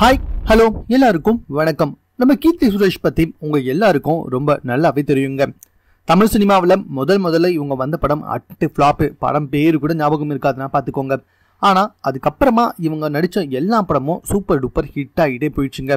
hi hello எல்லாருக்கும் வணக்கம் நம்ம கீர்த்தி சுரேஷ் பற்றி உங்கள் எல்லாருக்கும் ரொம்ப நல்லாவே தெரியுங்க தமிழ் சினிமாவில் முதல் முதல்ல இவங்க வந்த படம் அட்டு ஃப்ளாப்பு படம் பேர் கூட ஞாபகம் இருக்காதுன்னா பார்த்துக்கோங்க ஆனால் அதுக்கப்புறமா இவங்க நடித்த எல்லா படமும் சூப்பர் டூப்பர் ஹிட் ஆகிட்டே போயிடுச்சுங்க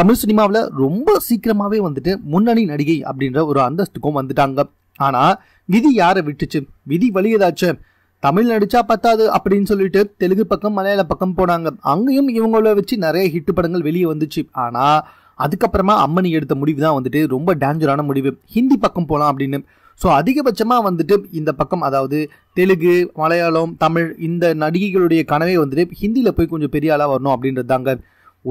தமிழ் சினிமாவில் ரொம்ப சீக்கிரமாகவே வந்துட்டு முன்னணி நடிகை அப்படின்ற ஒரு அந்தஸ்துக்கும் வந்துட்டாங்க ஆனால் விதி யாரை விட்டுச்சு விதி ஏதாச்சும் தமிழ் நடிச்சா பத்தாது அப்படின்னு சொல்லிட்டு தெலுங்கு பக்கம் மலையாள பக்கம் போனாங்க அங்கேயும் இவங்கள வச்சு நிறைய ஹிட் படங்கள் வெளியே வந்துச்சு ஆனால் அதுக்கப்புறமா அம்மனி எடுத்த முடிவு தான் வந்துட்டு ரொம்ப டேஞ்சரான முடிவு ஹிந்தி பக்கம் போகலாம் அப்படின்னு ஸோ அதிகபட்சமாக வந்துட்டு இந்த பக்கம் அதாவது தெலுங்கு மலையாளம் தமிழ் இந்த நடிகைகளுடைய கனவே வந்துட்டு ஹிந்தியில் போய் கொஞ்சம் பெரிய ஆளாக வரணும் அப்படின்றது தாங்க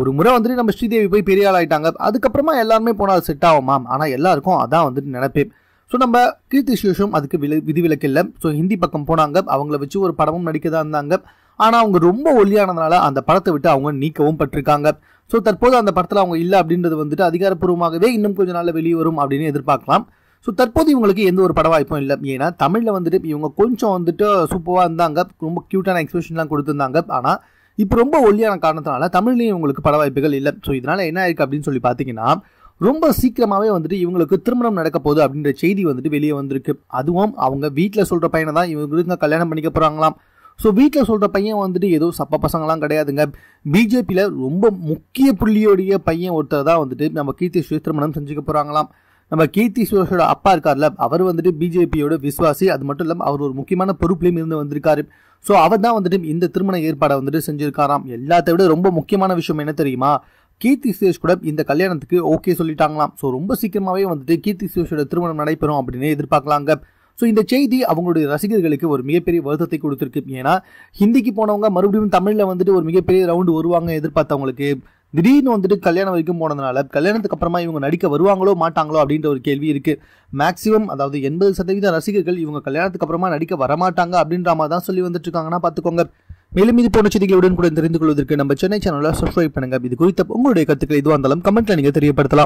ஒரு முறை வந்துட்டு நம்ம ஸ்ரீதேவி போய் பெரிய ஆளாயிட்டாங்க அதுக்கப்புறமா எல்லாருமே போனால் செட் மேம் ஆனால் எல்லாருக்கும் அதான் வந்துட்டு நினைப்பேன் ஸோ நம்ம கீர்த்தி சுரேஷும் அதுக்கு விலை விதிவிலக்கு இல்லை ஸோ ஹிந்தி பக்கம் போனாங்க அவங்கள வச்சு ஒரு படமும் நடிக்க தான் இருந்தாங்க ஆனால் அவங்க ரொம்ப ஒல்லியானதுனால அந்த படத்தை விட்டு அவங்க நீக்கவும் பட்டிருக்காங்க ஸோ தற்போது அந்த படத்தில் அவங்க இல்லை அப்படின்றது வந்துட்டு அதிகாரப்பூர்வமாகவே இன்னும் கொஞ்சம் நாளில் வெளியே வரும் அப்படின்னு எதிர்பார்க்கலாம் ஸோ தற்போது இவங்களுக்கு எந்த ஒரு பட வாய்ப்பும் இல்லை ஏன்னா தமிழில் வந்துட்டு இவங்க கொஞ்சம் வந்துட்டு சூப்பராக இருந்தாங்க ரொம்ப க்யூட்டான எக்ஸ்பிரஷன்லாம் கொடுத்துருந்தாங்க ஆனால் இப்போ ரொம்ப ஒல்லியான காரணத்தினால தமிழ்லேயும் இவங்களுக்கு பட வாய்ப்புகள் இல்லை ஸோ இதனால் என்ன ஆயிருக்கு அப்படின்னு சொல்லி பார்த்தீங்கன்னா ரொம்ப சீக்கிரமாகவே வந்துட்டு இவங்களுக்கு திருமணம் நடக்க போகுது அப்படின்ற செய்தி வந்துட்டு வெளியே வந்திருக்கு அதுவும் அவங்க வீட்டில் சொல்கிற பையனை தான் இவங்களுக்கு கல்யாணம் பண்ணிக்க போகிறாங்களாம் ஸோ வீட்டில் சொல்கிற பையன் வந்துட்டு ஏதோ சப்ப பசங்களாம் கிடையாதுங்க பிஜேபியில் ரொம்ப முக்கிய புள்ளியோடைய பையன் ஒருத்தர் தான் வந்துட்டு நம்ம கீர்த்தி சுரேஷ் திருமணம் செஞ்சுக்க போகிறாங்களாம் நம்ம கீர்த்தி சுரேஷோட அப்பா இருக்கார்ல அவர் வந்துட்டு பிஜேபியோட விஸ்வாசி அது மட்டும் இல்லாமல் அவர் ஒரு முக்கியமான பொறுப்புலையும் இருந்து வந்திருக்காரு ஸோ அவர் தான் வந்துட்டு இந்த திருமண ஏற்பாடை வந்துட்டு செஞ்சுருக்காராம் எல்லாத்த விட ரொம்ப முக்கியமான விஷயம் என்ன தெரியுமா கீர்த்தி சுரேஷ் கூட இந்த கல்யாணத்துக்கு ஓகே சொல்லிட்டாங்களாம் ஸோ ரொம்ப சீக்கிரமாகவே வந்துட்டு கீர்த்தி சுரேஷோட திருமணம் நடைபெறும் அப்படின்னு எதிர்பார்க்கலாங்க ஸோ இந்த செய்தி அவங்களுடைய ரசிகர்களுக்கு ஒரு மிகப்பெரிய வருத்தத்தை கொடுத்துருக்கு ஏன்னா ஹிந்திக்கு போனவங்க மறுபடியும் தமிழில் வந்துட்டு ஒரு மிகப்பெரிய ரவுண்டு வருவாங்க எதிர்பார்த்தவங்களுக்கு திடீர்னு வந்துட்டு கல்யாணம் வரைக்கும் போனதுனால கல்யாணத்துக்கு அப்புறமா இவங்க நடிக்க வருவாங்களோ மாட்டாங்களோ அப்படின்ற ஒரு கேள்வி இருக்கு மேக்சிமம் அதாவது எண்பது சதவீத ரசிகர்கள் இவங்க கல்யாணத்துக்கு அப்புறமா நடிக்க வரமாட்டாங்க அப்படின்ற மாதிரி தான் சொல்லி வந்துட்டு இருக்காங்கன்னா பார்த்துக்கோங்க மேலும் இது போன்ற செய்திகளை கூட தெரிந்து கொள்வதற்கு நம்ம சென்னை சேனலை சப்ஸ்கிரைப் பண்ணுங்க இது குறித்த உங்களுடைய கருத்துக்கள் எதுவாக இருந்தாலும் கமெண்ட்ல நீங்க தெரியப்படுத்தலாம்